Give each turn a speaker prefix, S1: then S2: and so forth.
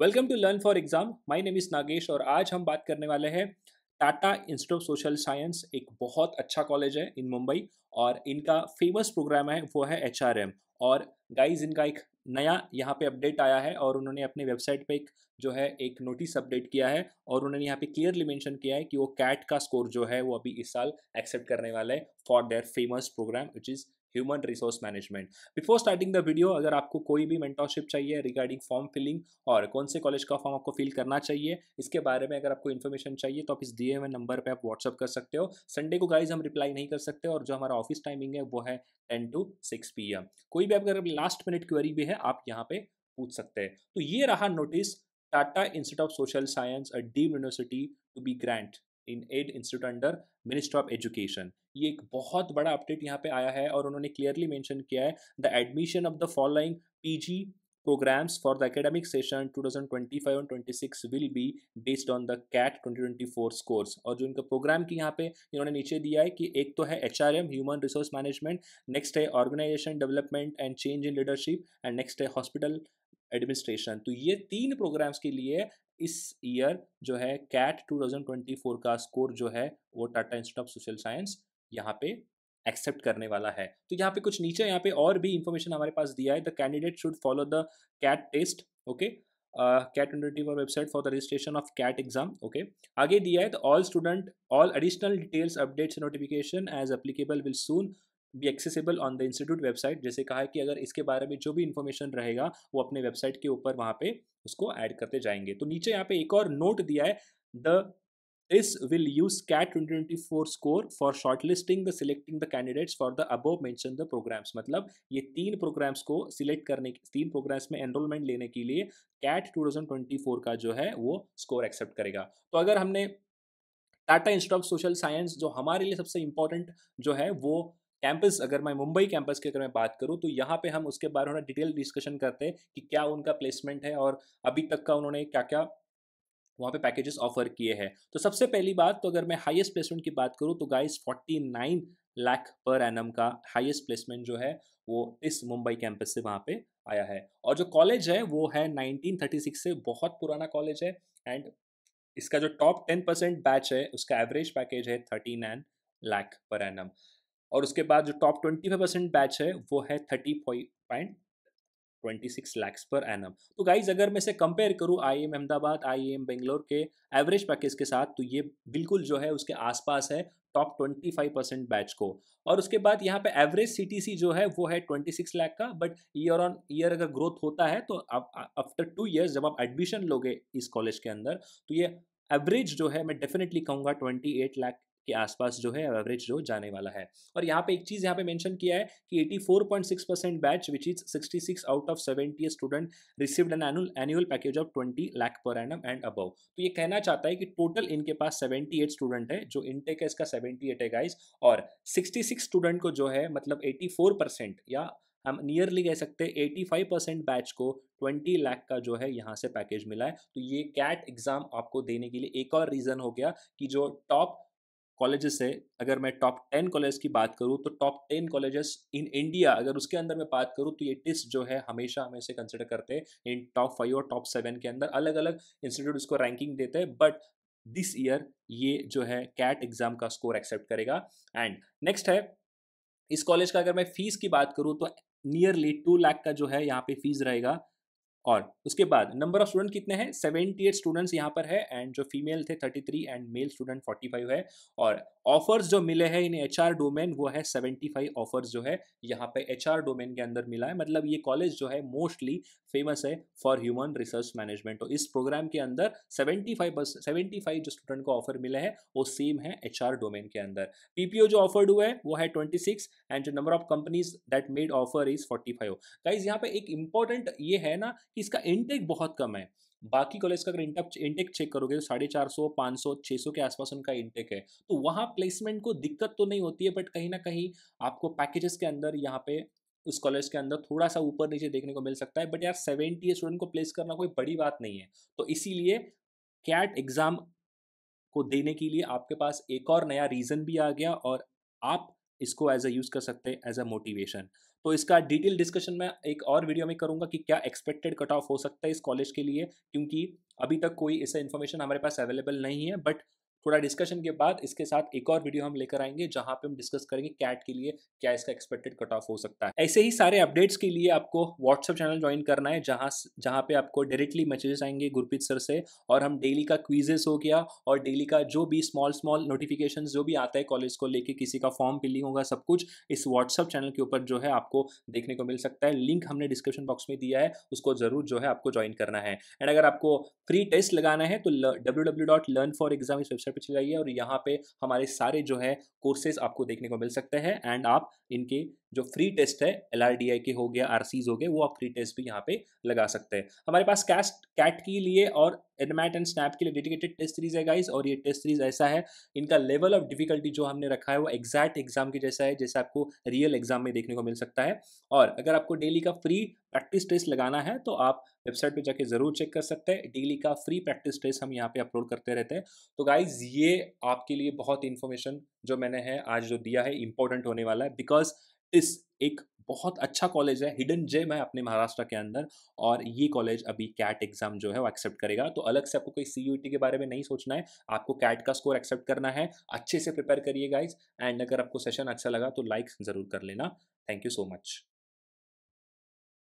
S1: welcome to learn for exam my name is Nagesh और आज हम बात करने वाले हैं Tata institute of social science एक बहुत अच्छा कॉलेज है इन मुंबई और इनका फेमस प्रोग्राम है वो है एच आर एम और गाइज इनका एक नया यहाँ पे अपडेट आया है और उन्होंने अपने वेबसाइट पे एक जो है एक नोटिस अपडेट किया है और उन्होंने यहाँ पे क्लियरली मेंशन किया है कि वो कैट का स्कोर जो है वो अभी इस साल एक्सेप्ट करने वाला है for their famous program which is human resource management before starting the video अगर आपको कोई भी मेंटरशिप चाहिए रिगार्डिंग फॉर्म फिलिंग और कौन से कॉलेज का फॉर्म आपको फिल करना चाहिए इसके बारे में अगर आपको इन्फॉर्मेशन चाहिए तो आप इस दिए हुए नंबर पर आप व्हाट्सअप कर सकते हो संडे को गाइज हम रिप्लाई नहीं कर सकते और जो हमारा ऑफिस टाइमिंग है वो है ten to six P M कोई भी अगर लास्ट मिनट क्वेरी भी है आप यहाँ पे पूछ सकते हैं तो ये रहा notice Tata institute of social science a deem university to be grant in aid institute under ministry of education ये एक बहुत बड़ा अपडेट यहाँ पे आया है और उन्होंने क्लियरली मेंशन किया है the admission of the following PG programmes for the academic session 2025 will be based on the CAT twenty twenty 2024 scores और जो इनका प्रोग्राम की यहाँ पे इन्होंने नीचे दिया है कि एक तो है H human resource management next है organisation development and change in leadership and next है हॉस्पिटल एडमिनिस्ट्रेशन तो ये तीन प्रोग्राम्स के लिए इस ईयर जो है कैट 2024 का स्कोर जो है वो Tata institute of social science यहाँ पे एक्सेप्ट करने वाला है तो यहाँ पे कुछ नीचे यहाँ पे और भी इंफॉर्मेशन हमारे पास दिया है the candidate should follow the CAT test okay CAT इंडोटिव और website for the registration of CAT exam okay आगे दिया है all student all additional details updates notification as applicable will soon be accessible on the institute website जैसे कहा है कि अगर इसके बारे में जो भी इन्फॉर्मेशन रहेगा वो अपने वेबसाइट के ऊपर वहाँ पे उसको ऐड करते जाएंगे तो नीचे यहाँ पे एक और नोट दिया है the CAT twenty twenty four score for shortlisting the selecting the candidates for the above mention the programmes मतलब ये तीन प्रोग्राम्स को सिलेक्ट करने तीन प्रोग्राम्स में एनरोलमेंट लेने के लिए CAT two thousand twenty four का जो है वो स्कोर एक्सेप्ट करेगा तो अगर हमने Tata institute of social science जो हमारे लिए सबसे इंपॉर्टेंट जो है वो कैंपस अगर मैं मुंबई कैंपस की अगर मैं बात करूँ तो यहाँ पे हम उसके बारे में डिटेल डिस्कशन करते हैं कि क्या उनका प्लेसमेंट है और अभी तक का उन्होंने क्या क्या वहाँ पे पैकेजेस ऑफर किए हैं तो सबसे पहली बात तो अगर मैं हाईएस्ट प्लेसमेंट की बात करूँ तो गाइस 49 लाख पर एनम का हाईएस्ट प्लेसमेंट जो है वो इस मुंबई कैंपस से वहाँ पे आया है और जो कॉलेज है वो है 1936 से बहुत पुराना कॉलेज है एंड इसका जो टॉप 10 परसेंट बैच है उसका एवरेज पैकेज है नाइन लाख पर एनम और उसके बाद जो top twenty five percent batch है वो है thirty point twenty six lakhs per annum तो गाइज अगर मैं इसे कंपेयर करूँ I M Ahmedabad I M Bangalore के एवरेज पैकेज के साथ तो ये बिल्कुल जो है उसके आसपास है top twenty five percent batch को और उसके बाद यहाँ पे एवरेज सी टी सी जो है वो है ट्वेंटी सिक्स लाख का बट ईयर ऑन ईयर अगर ग्रोथ होता है तो आफ्टर टू ईयर्स जब आप एडमिशन लोगे इस कॉलेज के अंदर तो ये एवरेज जो है मैं डेफिनेटली कहूँगा ट्वेंटी एट लैख के आसपास जो है एवरेज जो जाने वाला है और यहाँ पे एक चीज़ यहाँ पे मेंशन किया है कि 84.6 percent batch which is 66 out of 70 student received an annual annual package of 20 lakh per annum and above तो ये कहना चाहता है कि टोटल इनके पास 78 स्टूडेंट है जो इनटेक है इसका 78 है गाइज और 66 स्टूडेंट को जो है मतलब 84 परसेंट या हम नियरली कह सकते हैं 85 परसेंट बैच को 20 लाख का जो है यहाँ से पैकेज मिला है तो ये कैट एग्ज़ाम आपको देने के लिए एक और रीज़न हो गया कि जो टॉप कॉलेजेस है अगर मैं टॉप टेन कॉलेज की बात करूँ तो top ten colleges in India अगर उसके अंदर मैं बात करूँ तो ये टिस्ट जो है हमेशा हमें इसे कंसिडर करते हैं इन टॉप फाइव और टॉप सेवन के अंदर अलग अलग इंस्टीट्यूट इसको रैंकिंग देते हैं बट दिस ईयर ये जो है कैट एग्जाम का स्कोर एक्सेप्ट करेगा एंड नेक्स्ट है इस कॉलेज का अगर मैं फीस की बात करूँ तो नियरली टू लाख का जो है यहाँ पे फीस रहेगा और उसके बाद नंबर ऑफ स्टूडेंट कितने हैं सेवेंटी एट स्टूडेंट्स यहाँ पर है एंड जो फीमेल थे thirty three and male student forty five है और ऑफर्स जो मिले हैं इन एच आर डोमेन वो है सेवेंटी फाइव ऑफर्स जो है यहाँ पे एच आर डोमेन के अंदर मिला है मतलब ये कॉलेज जो है मोस्टली फेमस है फॉर ह्यूमन रिसर्च मैनेजमेंट तो इस प्रोग्राम के अंदर सेवेंटी फाइव बस सेवेंटी फाइव जो स्टूडेंट को ऑफर मिले हैं वो सेम है एच आर डोमेन के अंदर पी पी ओ जो ऑफर्ड हुआ है वो है ट्वेंटी सिक्स एंड जो number of companies that made offer is forty five guys यहाँ पे एक इंपॉर्टेंट ये है ना इसका इनटेक बहुत कम है बाकी कॉलेज का अगर इंटेक इंटेक चेक करोगे तो साढ़े चार सौ पाँच सौ छः सौ के आसपास उनका इंटेक है तो वहाँ प्लेसमेंट को दिक्कत तो नहीं होती है बट कहीं ना कहीं आपको पैकेजेस के अंदर यहाँ पे उस कॉलेज के अंदर थोड़ा सा ऊपर नीचे देखने को मिल सकता है बट यार सेवेंटी स्टूडेंट को प्लेस करना कोई बड़ी बात नहीं है तो इसीलिए कैट एग्ज़ाम को देने के लिए आपके पास एक और नया रीज़न भी आ गया और आप इसको एज अ यूज़ कर सकते हैं एज अ मोटिवेशन तो इसका डिटेल डिस्कशन मैं एक और वीडियो में करूँगा कि क्या एक्सपेक्टेड कट ऑफ हो सकता है इस कॉलेज के लिए क्योंकि अभी तक कोई ऐसा इन्फॉर्मेशन हमारे पास अवेलेबल नहीं है बट थोड़ा डिस्कशन के बाद इसके साथ एक और वीडियो हम लेकर आएंगे जहां पे हम डिस्कस करेंगे कैट के लिए क्या इसका एक्सपेक्टेड कट ऑफ हो सकता है ऐसे ही सारे अपडेट्स के लिए आपको व्हाट्सअप चैनल ज्वाइन करना है जहां जहां पे आपको डायरेक्टली मैसेजेस आएंगे गुरप्रीत सर से और हम डेली का क्वीजेस हो गया और डेली का जो भी स्मॉल स्मॉल नोटिफिकेशन जो भी आता है कॉलेज को लेकर किसी का फॉर्म फिलिंग होगा सब कुछ इस व्हाट्सअप चैनल के ऊपर जो है आपको देखने को मिल सकता है लिंक हमने डिस्क्रिप्शन बॉक्स में दिया है उसको जरूर जो है आपको ज्वाइन करना है एंड अगर आपको फ्री टेस्ट लगाना है तो W W dot learn for exam इस वेबसाइट पे चले जाइए और यहाँ पे हमारे सारे जो है कोर्सेज आपको देखने को मिल सकते हैं एंड आप इनके जो फ्री टेस्ट है एल के हो गया आर हो गए वो आप फ्री टेस्ट भी यहाँ पे लगा सकते हैं हमारे पास कैस्ट कैट के लिए और एडमैट एंड स्नैप के लिए डेडिकेटेड टेस्ट सीरीज है गाइज और ये टेस्ट सीरीज ऐसा है इनका लेवल ऑफ डिफिकल्टी जो हमने रखा है वो एग्जैक्ट एग्जाम के जैसा है जैसे आपको रियल एग्जाम में देखने को मिल सकता है और अगर आपको डेली का फ्री प्रैक्टिस टेस्ट लगाना है तो आप वेबसाइट पे जाके ज़रूर चेक कर सकते हैं डेली का फ्री प्रैक्टिस टेस्ट हम यहाँ पे अपलोड करते रहते हैं तो गाइज ये आपके लिए बहुत इन्फॉर्मेशन जो मैंने है आज जो दिया है इंपॉर्टेंट होने वाला है बिकॉज इस एक बहुत अच्छा कॉलेज है हिडन जेम है अपने महाराष्ट्र के अंदर और ये कॉलेज अभी कैट एग्जाम जो है वो एक्सेप्ट करेगा तो अलग से आपको कोई सी के बारे में नहीं सोचना है आपको कैट का स्कोर एक्सेप्ट करना है अच्छे से प्रिपेयर करिए गाइज एंड अगर आपको सेशन अच्छा लगा तो लाइक ज़रूर कर लेना थैंक यू सो मच